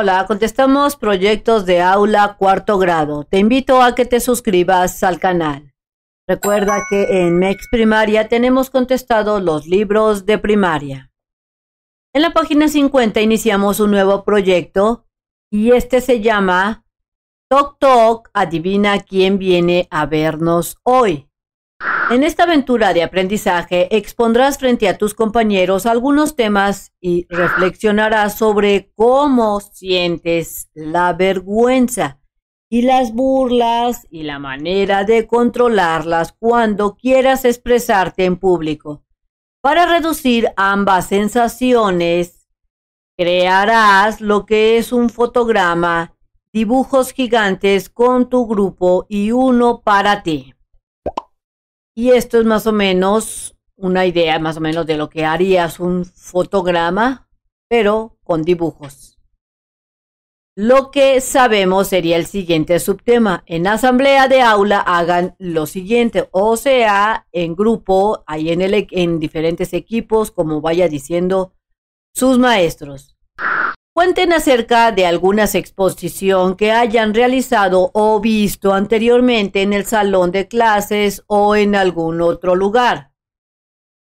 Hola, contestamos proyectos de aula cuarto grado. Te invito a que te suscribas al canal. Recuerda que en MEX Primaria tenemos contestado los libros de primaria. En la página 50 iniciamos un nuevo proyecto y este se llama Toc Toc, adivina quién viene a vernos hoy. En esta aventura de aprendizaje expondrás frente a tus compañeros algunos temas y reflexionarás sobre cómo sientes la vergüenza y las burlas y la manera de controlarlas cuando quieras expresarte en público. Para reducir ambas sensaciones, crearás lo que es un fotograma, dibujos gigantes con tu grupo y uno para ti. Y esto es más o menos una idea más o menos de lo que harías un fotograma, pero con dibujos. Lo que sabemos sería el siguiente subtema. En asamblea de aula hagan lo siguiente, o sea, en grupo, ahí en, e, en diferentes equipos, como vaya diciendo sus maestros. Cuenten acerca de algunas exposición que hayan realizado o visto anteriormente en el salón de clases o en algún otro lugar.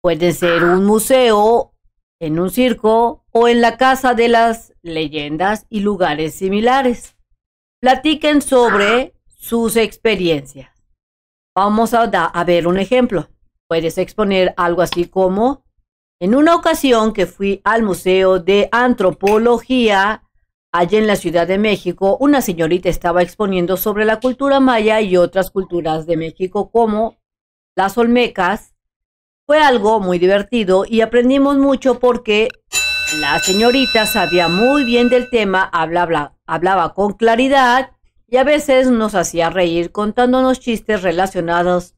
Puede ser un museo, en un circo o en la casa de las leyendas y lugares similares. Platiquen sobre sus experiencias. Vamos a ver un ejemplo. Puedes exponer algo así como en una ocasión que fui al Museo de Antropología allá en la Ciudad de México, una señorita estaba exponiendo sobre la cultura maya y otras culturas de México como las olmecas. Fue algo muy divertido y aprendimos mucho porque la señorita sabía muy bien del tema, hablaba, hablaba con claridad y a veces nos hacía reír contándonos chistes relacionados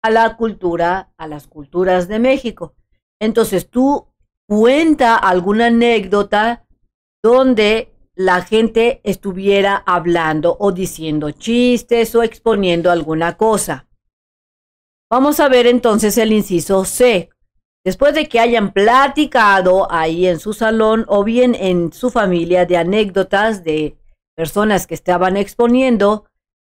a la cultura, a las culturas de México. Entonces tú cuenta alguna anécdota donde la gente estuviera hablando o diciendo chistes o exponiendo alguna cosa. Vamos a ver entonces el inciso C. Después de que hayan platicado ahí en su salón o bien en su familia de anécdotas de personas que estaban exponiendo,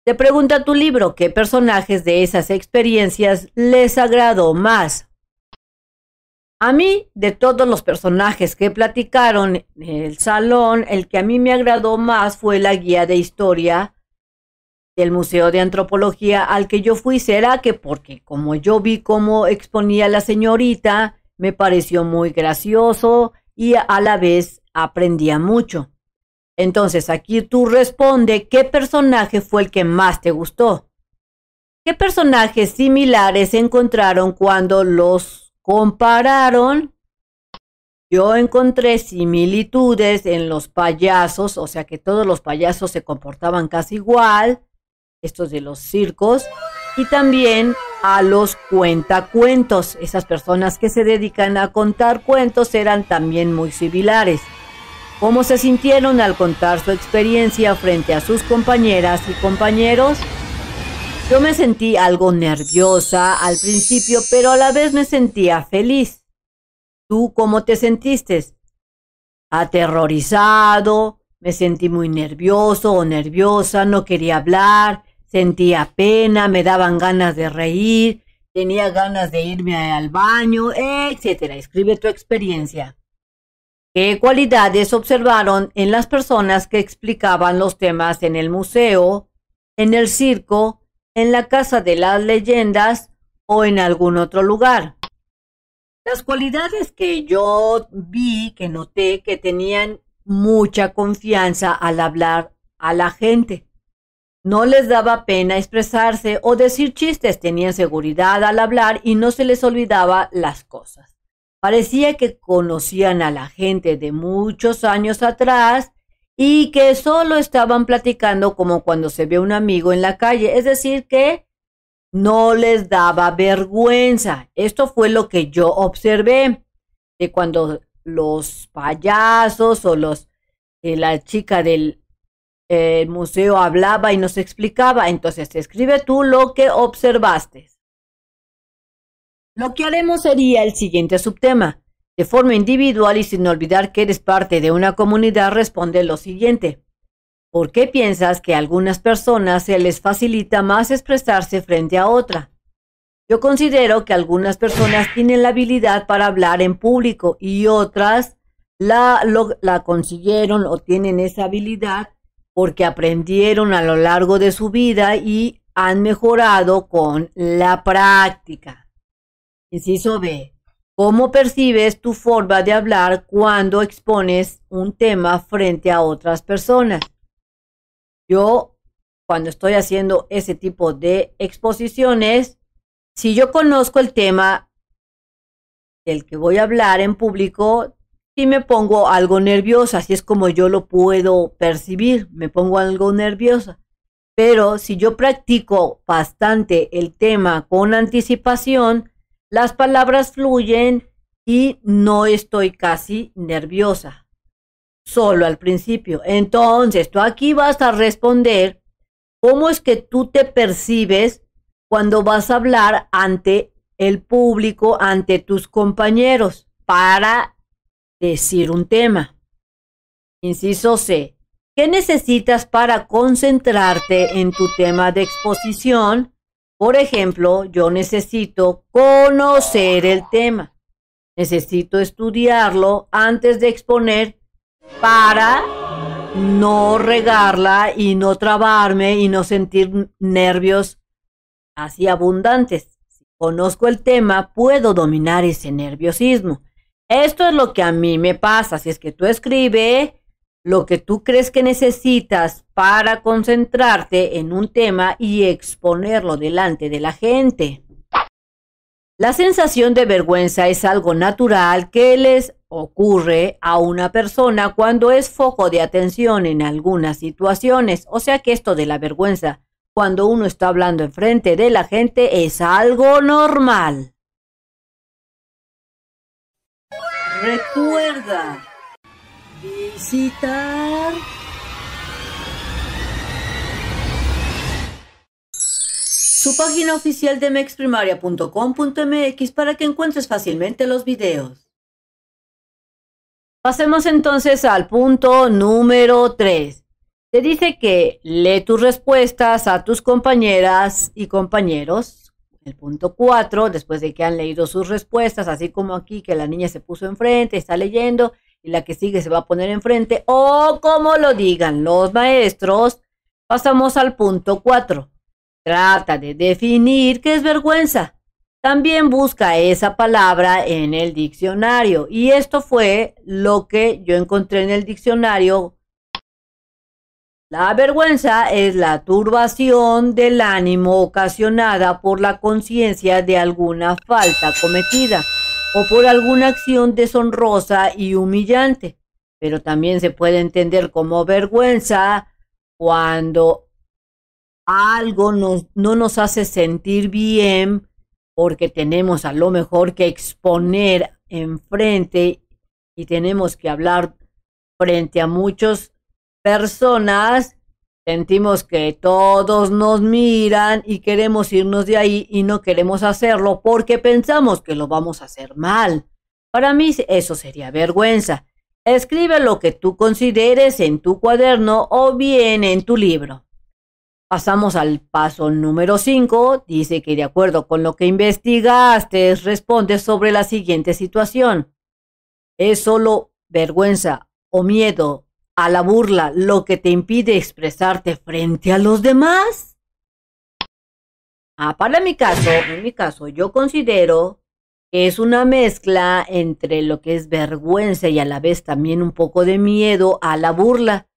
te pregunta tu libro qué personajes de esas experiencias les agradó más. A mí, de todos los personajes que platicaron en el salón, el que a mí me agradó más fue la guía de historia del Museo de Antropología al que yo fui. Será que porque como yo vi cómo exponía la señorita, me pareció muy gracioso y a la vez aprendía mucho. Entonces aquí tú responde qué personaje fue el que más te gustó. ¿Qué personajes similares encontraron cuando los compararon, yo encontré similitudes en los payasos, o sea que todos los payasos se comportaban casi igual, estos de los circos, y también a los cuentacuentos. Esas personas que se dedican a contar cuentos eran también muy similares. ¿Cómo se sintieron al contar su experiencia frente a sus compañeras y compañeros? Yo me sentí algo nerviosa al principio, pero a la vez me sentía feliz. ¿Tú cómo te sentiste? Aterrorizado, me sentí muy nervioso o nerviosa, no quería hablar, sentía pena, me daban ganas de reír, tenía ganas de irme al baño, etc. Escribe tu experiencia. ¿Qué cualidades observaron en las personas que explicaban los temas en el museo, en el circo en la Casa de las Leyendas o en algún otro lugar. Las cualidades que yo vi, que noté, que tenían mucha confianza al hablar a la gente. No les daba pena expresarse o decir chistes, tenían seguridad al hablar y no se les olvidaba las cosas. Parecía que conocían a la gente de muchos años atrás y que solo estaban platicando como cuando se ve un amigo en la calle, es decir, que no les daba vergüenza. Esto fue lo que yo observé de cuando los payasos o los eh, la chica del eh, museo hablaba y nos explicaba. Entonces, escribe tú lo que observaste. Lo que haremos sería el siguiente subtema. De forma individual y sin olvidar que eres parte de una comunidad, responde lo siguiente. ¿Por qué piensas que a algunas personas se les facilita más expresarse frente a otra? Yo considero que algunas personas tienen la habilidad para hablar en público y otras la, la consiguieron o tienen esa habilidad porque aprendieron a lo largo de su vida y han mejorado con la práctica. Inciso B. ¿Cómo percibes tu forma de hablar cuando expones un tema frente a otras personas? Yo, cuando estoy haciendo ese tipo de exposiciones, si yo conozco el tema del que voy a hablar en público, si me pongo algo nerviosa, así es como yo lo puedo percibir, me pongo algo nerviosa. Pero si yo practico bastante el tema con anticipación, las palabras fluyen y no estoy casi nerviosa. Solo al principio. Entonces, tú aquí vas a responder cómo es que tú te percibes cuando vas a hablar ante el público, ante tus compañeros, para decir un tema. Inciso C. ¿Qué necesitas para concentrarte en tu tema de exposición? Por ejemplo, yo necesito conocer el tema. Necesito estudiarlo antes de exponer para no regarla y no trabarme y no sentir nervios así abundantes. Si conozco el tema, puedo dominar ese nerviosismo. Esto es lo que a mí me pasa. Si es que tú escribes lo que tú crees que necesitas para concentrarte en un tema y exponerlo delante de la gente. La sensación de vergüenza es algo natural que les ocurre a una persona cuando es foco de atención en algunas situaciones. O sea que esto de la vergüenza cuando uno está hablando enfrente de la gente es algo normal. Recuerda visitar. Su página oficial de mexprimaria.com.mx para que encuentres fácilmente los videos. Pasemos entonces al punto número 3. Te dice que lee tus respuestas a tus compañeras y compañeros. El punto 4, después de que han leído sus respuestas, así como aquí que la niña se puso enfrente, está leyendo y la que sigue se va a poner enfrente, o como lo digan los maestros, pasamos al punto 4. Trata de definir qué es vergüenza. También busca esa palabra en el diccionario. Y esto fue lo que yo encontré en el diccionario. La vergüenza es la turbación del ánimo ocasionada por la conciencia de alguna falta cometida o por alguna acción deshonrosa y humillante, pero también se puede entender como vergüenza cuando algo no nos hace sentir bien porque tenemos a lo mejor que exponer enfrente y tenemos que hablar frente a muchas personas Sentimos que todos nos miran y queremos irnos de ahí y no queremos hacerlo porque pensamos que lo vamos a hacer mal. Para mí eso sería vergüenza. Escribe lo que tú consideres en tu cuaderno o bien en tu libro. Pasamos al paso número 5. Dice que de acuerdo con lo que investigaste, responde sobre la siguiente situación. ¿Es solo vergüenza o miedo a la burla lo que te impide expresarte frente a los demás? Ah, para mi caso, en mi caso, yo considero que es una mezcla entre lo que es vergüenza y a la vez también un poco de miedo a la burla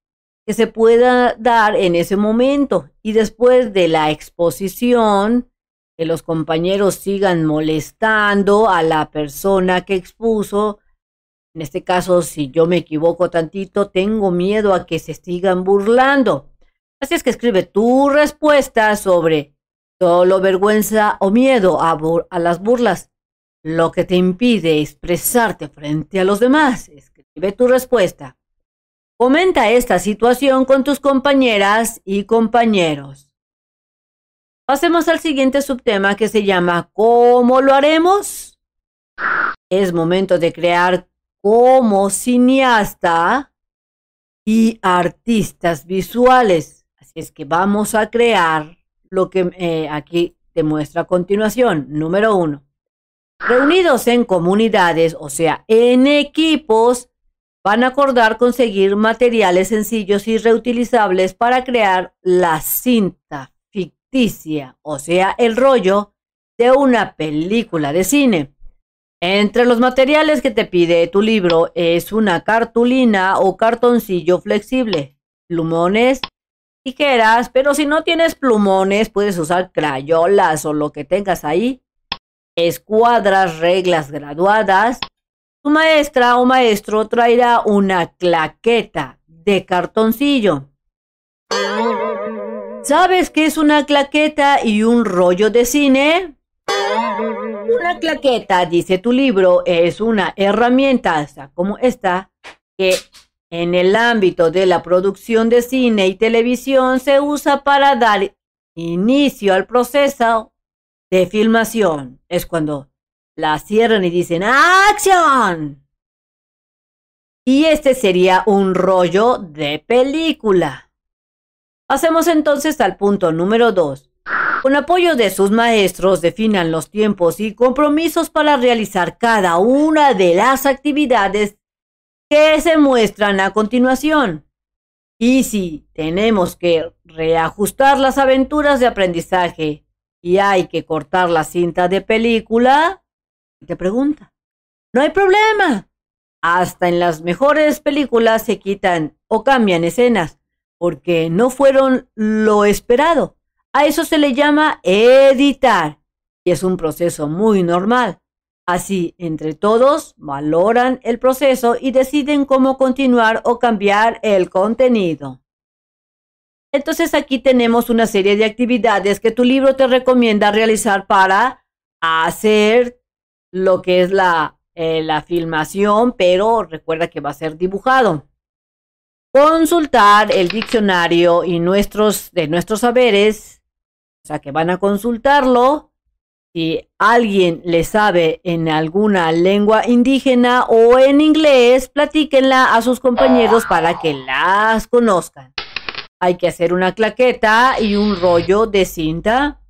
que se pueda dar en ese momento. Y después de la exposición, que los compañeros sigan molestando a la persona que expuso, en este caso, si yo me equivoco tantito, tengo miedo a que se sigan burlando. Así es que escribe tu respuesta sobre solo vergüenza o miedo a, a las burlas, lo que te impide expresarte frente a los demás. Escribe tu respuesta. Comenta esta situación con tus compañeras y compañeros. Pasemos al siguiente subtema que se llama ¿Cómo lo haremos? Es momento de crear como cineasta y artistas visuales. Así es que vamos a crear lo que eh, aquí te muestra a continuación. Número uno. Reunidos en comunidades, o sea, en equipos, van a acordar conseguir materiales sencillos y reutilizables para crear la cinta ficticia, o sea, el rollo de una película de cine. Entre los materiales que te pide tu libro es una cartulina o cartoncillo flexible, plumones, tijeras, pero si no tienes plumones puedes usar crayolas o lo que tengas ahí, escuadras, reglas graduadas. Tu maestra o maestro traerá una claqueta de cartoncillo. ¿Sabes qué es una claqueta y un rollo de cine? una claqueta, dice tu libro, es una herramienta como esta que en el ámbito de la producción de cine y televisión se usa para dar inicio al proceso de filmación. Es cuando la cierran y dicen ¡Acción! Y este sería un rollo de película. Pasemos entonces al punto número 2. Con apoyo de sus maestros definan los tiempos y compromisos para realizar cada una de las actividades que se muestran a continuación. Y si tenemos que reajustar las aventuras de aprendizaje y hay que cortar la cinta de película, te pregunta, no hay problema. Hasta en las mejores películas se quitan o cambian escenas porque no fueron lo esperado. A eso se le llama editar y es un proceso muy normal. Así, entre todos valoran el proceso y deciden cómo continuar o cambiar el contenido. Entonces aquí tenemos una serie de actividades que tu libro te recomienda realizar para hacer lo que es la, eh, la filmación, pero recuerda que va a ser dibujado. Consultar el diccionario y nuestros, de nuestros saberes o sea, que van a consultarlo si alguien le sabe en alguna lengua indígena o en inglés, platíquenla a sus compañeros para que las conozcan. Hay que hacer una claqueta y un rollo de cinta.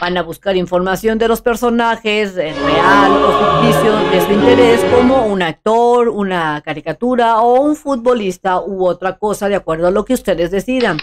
Van a buscar información de los personajes eh, real o ficticio de su interés, como un actor, una caricatura o un futbolista u otra cosa, de acuerdo a lo que ustedes decidan.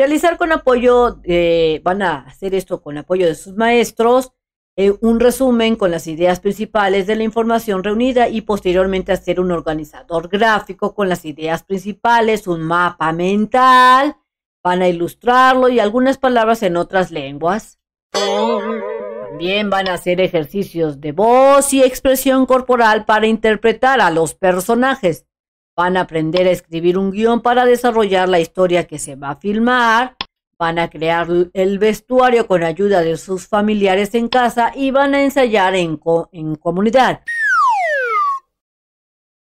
Realizar con apoyo, eh, van a hacer esto con apoyo de sus maestros, eh, un resumen con las ideas principales de la información reunida y posteriormente hacer un organizador gráfico con las ideas principales, un mapa mental, van a ilustrarlo y algunas palabras en otras lenguas. También van a hacer ejercicios de voz y expresión corporal para interpretar a los personajes van a aprender a escribir un guión para desarrollar la historia que se va a filmar, van a crear el vestuario con ayuda de sus familiares en casa y van a ensayar en, en comunidad.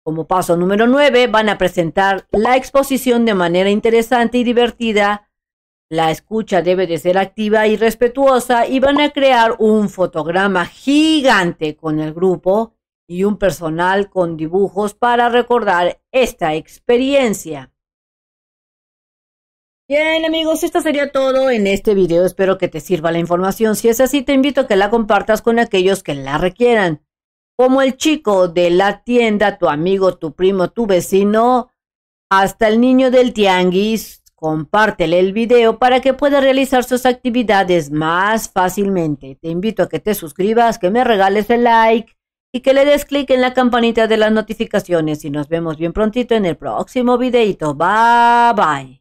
Como paso número 9, van a presentar la exposición de manera interesante y divertida. La escucha debe de ser activa y respetuosa y van a crear un fotograma gigante con el grupo y un personal con dibujos para recordar esta experiencia. Bien amigos, esto sería todo en este video, espero que te sirva la información, si es así te invito a que la compartas con aquellos que la requieran, como el chico de la tienda, tu amigo, tu primo, tu vecino, hasta el niño del tianguis, compártele el video para que pueda realizar sus actividades más fácilmente. Te invito a que te suscribas, que me regales el like y que le des clic en la campanita de las notificaciones y nos vemos bien prontito en el próximo videito. Bye bye.